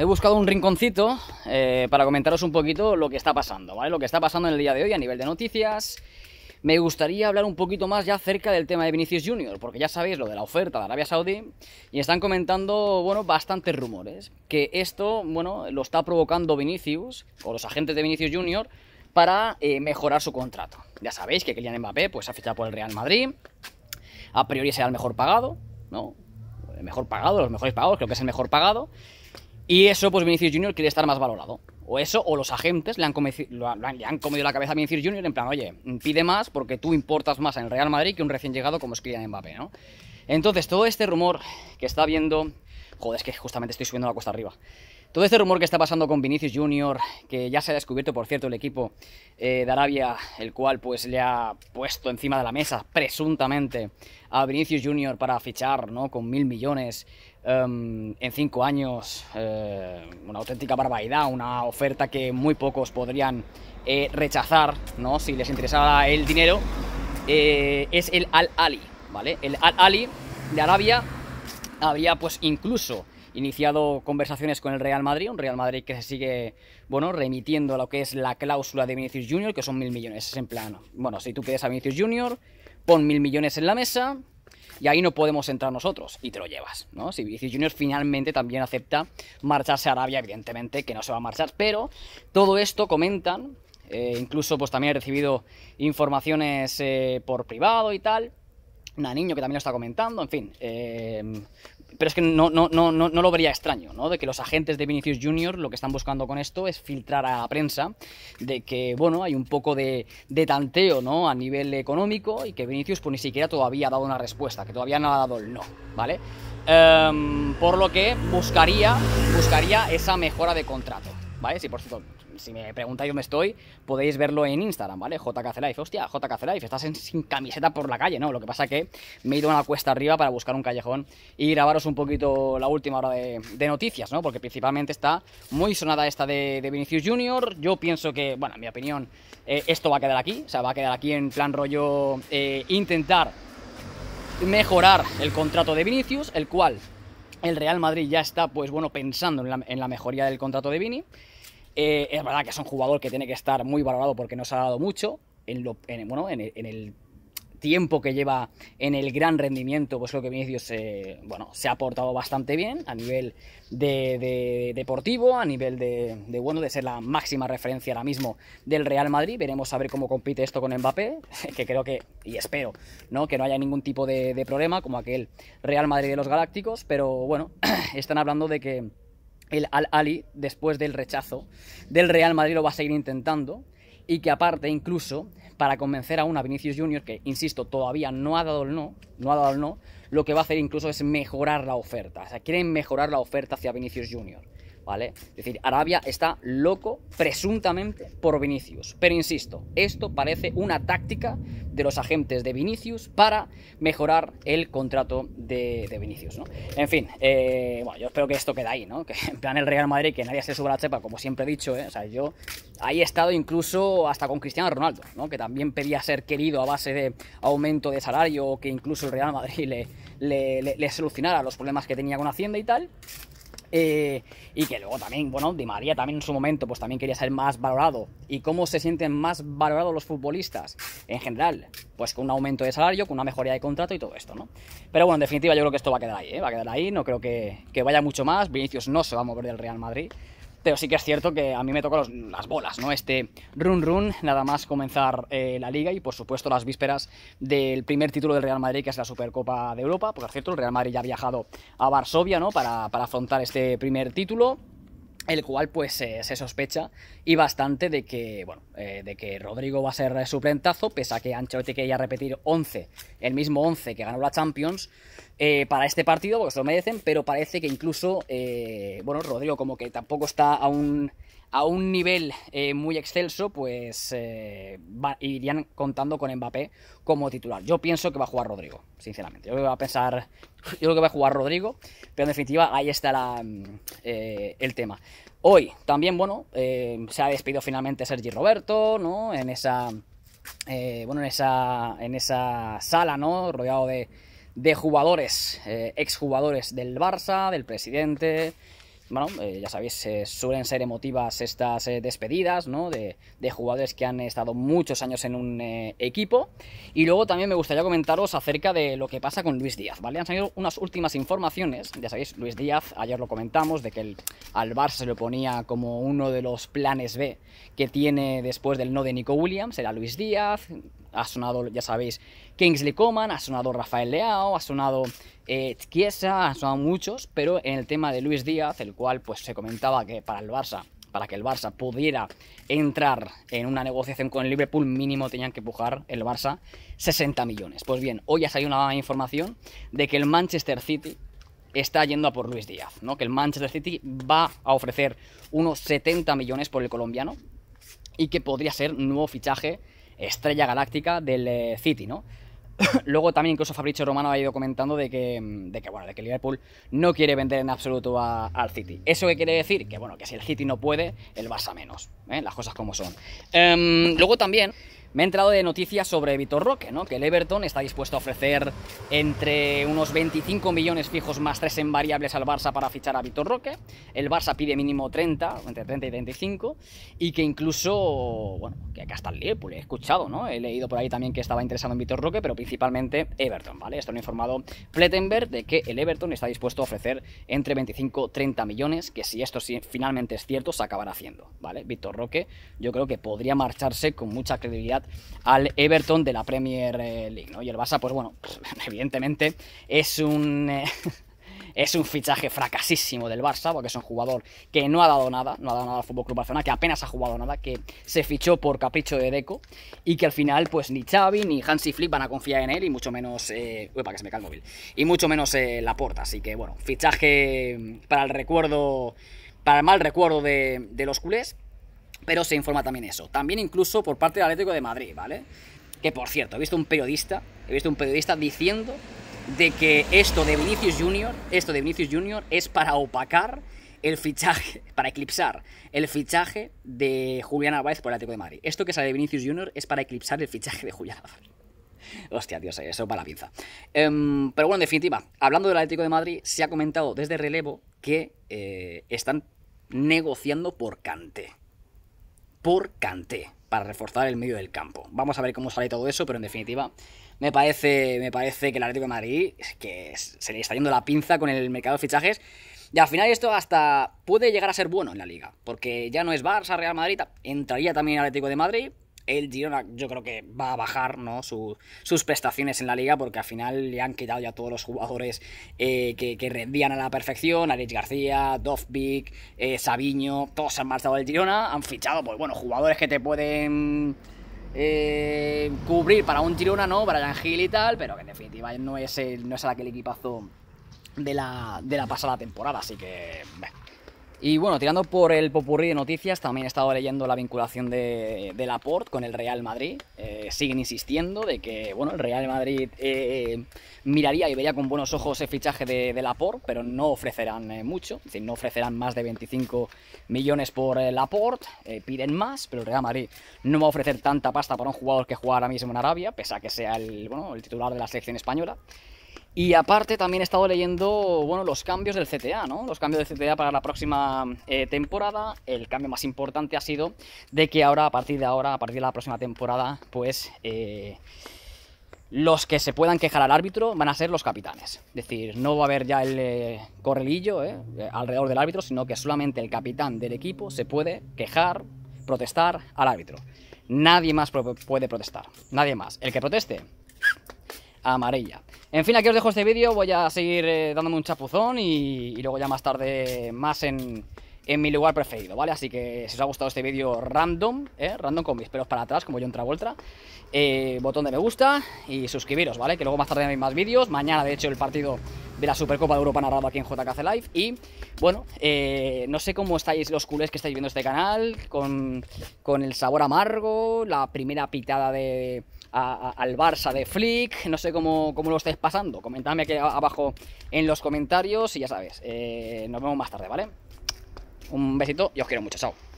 he buscado un rinconcito eh, para comentaros un poquito lo que está pasando, ¿vale? Lo que está pasando en el día de hoy a nivel de noticias. Me gustaría hablar un poquito más ya acerca del tema de Vinicius Junior, porque ya sabéis lo de la oferta de Arabia Saudí y están comentando, bueno, bastantes rumores. Que esto, bueno, lo está provocando Vinicius o los agentes de Vinicius Junior para eh, mejorar su contrato. Ya sabéis que Kylian Mbappé pues ha fichado por el Real Madrid, a priori será el mejor pagado, ¿no? El mejor pagado, los mejores pagados, creo que es el mejor pagado. Y eso, pues Vinicius Junior quiere estar más valorado. O eso, o los agentes le han, comido la cabeza a Vinicius Junior en plan, oye, pide más porque tú importas más en el Real Madrid que un recién llegado como es Kylian Mbappé, ¿no? Entonces, todo este rumor que está viendo... Joder, es que justamente estoy subiendo la cuesta arriba. Todo este rumor que está pasando con Vinicius Jr., que ya se ha descubierto, por cierto, el equipo eh, de Arabia, el cual pues le ha puesto encima de la mesa, presuntamente, a Vinicius Jr. para fichar, ¿no? Con mil millones em, en cinco años, eh, una auténtica barbaridad, una oferta que muy pocos podrían eh, rechazar, ¿no? Si les interesaba el dinero, es el Al-Ali, ¿vale? El Al-Ali de Arabia había pues incluso iniciado conversaciones con el Real Madrid, un Real Madrid que se sigue, bueno, remitiendo a lo que es la cláusula de Vinicius Junior, que son mil millones, es en plan, bueno, si tú quieres a Vinicius Junior, pon mil millones en la mesa y ahí no podemos entrar nosotros y te lo llevas, ¿no? Si Vinicius Junior finalmente también acepta marcharse a Arabia, evidentemente que no se va a marchar, pero todo esto comentan, eh, incluso pues también he recibido informaciones eh, por privado y tal, Naniño, que también lo está comentando, en fin. Eh, pero es que no, no, no, no, lo vería extraño, ¿no? De que los agentes de Vinicius Junior lo que están buscando con esto es filtrar a prensa de que, bueno, hay un poco de, tanteo, ¿no? A nivel económico y que Vinicius pues ni siquiera todavía ha dado una respuesta, que todavía no ha dado el no, ¿vale? Em, por lo que buscaría, buscaría esa mejora de contrato, ¿vale? Sí, por cierto, si me preguntáis dónde estoy, podéis verlo en Instagram, ¿vale? Life, Hostia, Life, estás sin camiseta por la calle, ¿no? Lo que pasa que me he ido a una cuesta arriba para buscar un callejón y grabaros un poquito la última hora de, noticias, ¿no? Porque principalmente está muy sonada esta de, Vinicius Junior. Yo pienso que, bueno, en mi opinión, eh, esto va a quedar aquí. O sea, va a quedar aquí en plan rollo eh, intentar mejorar el contrato de Vinicius, el cual el Real Madrid ya está, pues bueno, pensando en la, en la mejoría del contrato de Vini. Eh, es verdad que es un jugador que tiene que estar muy valorado porque no se ha dado mucho. En, el, tiempo que lleva en el gran rendimiento, pues lo que Vinicius eh, bueno, se ha portado bastante bien a nivel de, deportivo, a nivel de, bueno, de ser la máxima referencia ahora mismo del Real Madrid. Veremos a ver cómo compite esto con Mbappé, que creo que, y espero, ¿no? que no haya ningún tipo de problema como aquel Real Madrid de los Galácticos, pero bueno, están hablando de que el Al-Ali, después del rechazo del Real Madrid, lo va a seguir intentando. Y que aparte, incluso, para convencer aún a Vinicius Junior, que, insisto, todavía no ha dado el no, no ha dado el no, lo que va a hacer incluso es mejorar la oferta. O sea, quieren mejorar la oferta hacia Vinicius Junior. Es decir, Arabia está loco presuntamente por Vinicius. Pero insisto, esto parece una táctica de los agentes de Vinicius para mejorar el contrato de, Vinicius, En fin, eh, bueno, yo espero que esto quede ahí, ¿no? Que en plan el Real Madrid, que nadie se suba la chepa, como siempre he dicho, ¿eh? O sea, yo ahí he estado incluso hasta con Cristiano Ronaldo, Que también pedía ser querido a base de aumento de salario o que incluso el Real Madrid le solucionara los problemas que tenía con Hacienda y tal. Eh, y que luego también, bueno, Di María también en su momento, pues también quería ser más valorado. ¿Y cómo se sienten más valorados los futbolistas en general? Pues con un aumento de salario, con una mejoría de contrato y todo esto, ¿no? Pero bueno, en definitiva yo creo que esto va a quedar ahí, ¿eh? va a quedar ahí, no creo que, que vaya mucho más. Vinicius no se va a mover del Real Madrid. Pero sí que es cierto que a mí me tocan las bolas, ¿no? Este run run, nada más comenzar eh, la liga y por supuesto las vísperas del primer título del Real Madrid, que es la Supercopa de Europa. Por cierto, el Real Madrid ya ha viajado a Varsovia, ¿no? Para, para afrontar este primer título el cual pues eh, se sospecha y bastante de que, bueno, eh, de que Rodrigo va a ser suplentazo, pese a que Ancelotti quería repetir 11, el mismo 11 que ganó la Champions, eh, para este partido, porque se lo merecen, pero parece que incluso, bueno, Rodrigo como que tampoco está aún a un nivel eh, muy excelso, pues eh, irían contando con Mbappé como titular. Yo pienso que va a jugar Rodrigo, sinceramente. Yo creo que va a pensar, yo creo que va a jugar Rodrigo, pero en definitiva ahí está la, mm, eh, el tema. Hoy también, bueno, se ha despedido finalmente Sergi Roberto, ¿no? En esa, bueno, en esa, en esa sala, ¿no? Rodeado de, de jugadores, exjugadores del Barça, del presidente bueno, eh, ya sabéis, eh, suelen ser emotivas estas eh, despedidas, ¿no? De, jugadores que han estado muchos años en un equipo. Y luego también me gustaría comentaros acerca de lo que pasa con Luis Díaz, ¿vale? Han salido unas últimas informaciones, ya sabéis, Luis Díaz, ayer lo comentamos, de que el, al Barça se lo ponía como uno de los planes B que tiene después del no de Nico Williams, era Luis Díaz, ha sonado, ya sabéis, Kingsley Coman, ha sonado Rafael Leao, ha sonado eh, Chiesa son muchos, pero en el tema de Luis Díaz, el cual pues se comentaba que para el Barça, para que el Barça pudiera entrar en una negociación con el Liverpool, mínimo tenían que pujar el Barça 60 millones. Pues bien, hoy ha salido una información de que el Manchester City está yendo a por Luis Díaz, ¿no? Que el Manchester City va a ofrecer unos 70 millones por el colombiano y que podría ser nuevo fichaje estrella galáctica del eh, City, ¿no? Luego también incluso Fabricio Romano ha ido comentando de que, mm, de que, bueno, de que Liverpool no quiere vender en absoluto al City. ¿Eso qué quiere decir? Que bueno, que si el City no puede, el Barça menos. ¿eh? Las cosas como son. Em, luego también me he entrado de noticias sobre Vitor Roque, ¿no? Que el Everton está dispuesto a ofrecer entre unos 25 millones fijos más 3 en variables al Barça para fichar a Vitor Roque. El Barça pide mínimo 30, entre 30 y 35, y que incluso, bueno, que acá está el he escuchado, ¿no? He leído por ahí también que estaba interesado en Vitor Roque, pero principalmente Everton, ¿vale? Esto lo ha informado Plettenberg de que el Everton está dispuesto a ofrecer entre 25 y 30 millones, que si esto finalmente es cierto, se acabará haciendo, ¿vale? Vitor Roque, yo creo que podría marcharse con mucha credibilidad al Everton de la Premier eh, League, ¿no? Y el Barça, pues bueno, pues, evidentemente es un... Eh, es un fichaje fracasísimo del Barça, porque es un jugador que no ha dado nada, no ha dado nada al Fútbol Club Barcelona, que apenas ha jugado nada, que se fichó por capricho de Deco y que al final, pues ni Xavi ni Hansi Flick van a confiar en él y mucho menos. Eh, uy, que se me cae el móvil. Y mucho menos Laporta. Así que bueno, fichaje para el recuerdo, para el mal recuerdo de los culés. Pero se informa también eso. También incluso por parte del Atlético de Madrid, ¿vale? Que por cierto, he visto un periodista, he visto un periodista diciendo de que esto de Vinicius Junior, esto de Vinicius Junior es para opacar el fichaje, para eclipsar el fichaje de Julián Álvarez por el Atlético de Madrid. Esto que sale de Vinicius Junior es para eclipsar el fichaje de Julián Álvarez. Hostia, Dios, eso para la pinza. Em, pero bueno, en definitiva, hablando del Atlético de Madrid, se ha comentado desde relevo que eh, están negociando por Cante por Canté para reforzar el medio del campo. Vamos a ver cómo sale todo eso, pero en definitiva me parece, me parece que el Atlético de Madrid que se le está yendo la pinza con el mercado de fichajes. Y al final esto hasta puede llegar a ser bueno en la liga, porque ya no es Barça, Real Madrid, entraría también el Atlético de Madrid, el Girona yo creo que va a bajar ¿no? sus prestaciones en la liga porque al final le han quitado ya todos los jugadores eh, que, rendían a la perfección, Alex García, Dovbik, eh, Sabiño, todos han marchado del Girona, han fichado pues bueno, jugadores que te pueden... Eh, cubrir para un Girona, ¿no? el Ángel y tal, pero que en definitiva no es, el, no es aquel equipazo de la, de la pasada temporada, así que... Y bueno, tirando por el popurrí de noticias, también he estado leyendo la vinculación de, de Laporte con el Real Madrid. Eh, siguen insistiendo de que bueno, el Real Madrid eh, miraría y vería con buenos ojos el fichaje de, de Laporte, pero no ofrecerán eh, mucho, es decir, no ofrecerán más de 25 millones por Laporte, piden más, pero el Real Madrid no va a ofrecer tanta pasta para un jugador que juega ahora mismo en Arabia, pese a que sea el, bueno, el titular de la selección española. Y aparte también he estado leyendo, bueno, los cambios del CTA, ¿no? Los cambios del CTA para la próxima eh, temporada. El cambio más importante ha sido de que ahora, a partir de ahora, a partir de la próxima temporada, pues... Eh, los que se puedan quejar al árbitro van a ser los capitanes. Es decir, no va a haber ya el eh, correlillo alrededor del árbitro, sino que solamente el capitán del equipo se puede quejar, protestar al árbitro. Nadie más puede protestar. Nadie más. El que proteste amarilla. En fin, aquí os dejo este vídeo, voy a seguir eh, dándome un chapuzón y, luego ya más tarde más en, mi lugar preferido, ¿vale? Así que si os ha gustado este vídeo random, ¿eh? random con mis pelos para atrás, como yo en Travolta, eh, botón de me gusta y suscribiros, ¿vale? Que luego más tarde hay más vídeos, mañana de hecho el partido de la Supercopa de Europa narrado aquí en JKC Live. Y bueno, eh, no sé cómo estáis los culés que estáis viendo este canal, con, con el sabor amargo, la primera pitada de, al Barça de Flick. No sé cómo, cómo lo estáis pasando. Comentadme aquí abajo en los comentarios y ya sabes, eh, nos vemos más tarde, ¿vale? Un besito y os quiero mucho, chao.